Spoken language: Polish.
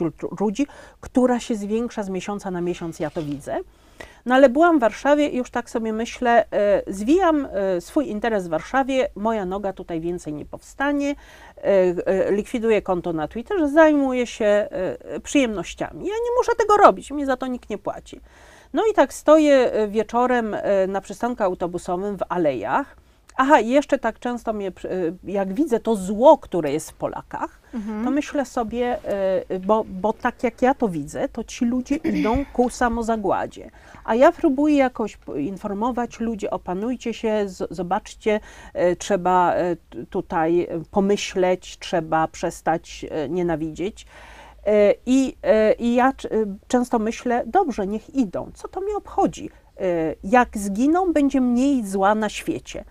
wśród ludzi, która się zwiększa z miesiąca na miesiąc, ja to widzę. No ale byłam w Warszawie i już tak sobie myślę, e, zwijam e, swój interes w Warszawie, moja noga tutaj więcej nie powstanie, e, e likwiduję konto na Twitterze, zajmuję się e, przyjemnościami. Ja nie muszę tego robić, mi za to nikt nie płaci. No i tak stoję e, wieczorem na przystanku autobusowym w alejach aha, jeszcze tak często mnie, y, jak widzę to zło, które jest w Polakach, mhm. to myślę sobie, y, bo, bo tak jak ja to widzę, to ci ludzie idą ku samozagładzie. A ja próbuję jakoś informować ludzi, opanujcie się, zobaczcie, y, trzeba tutaj pomyśleć, trzeba przestać nienawidzić. I, I ja często myślę, dobrze, niech idą, co to mnie obchodzi? Jak zginą, będzie mniej zła na świecie.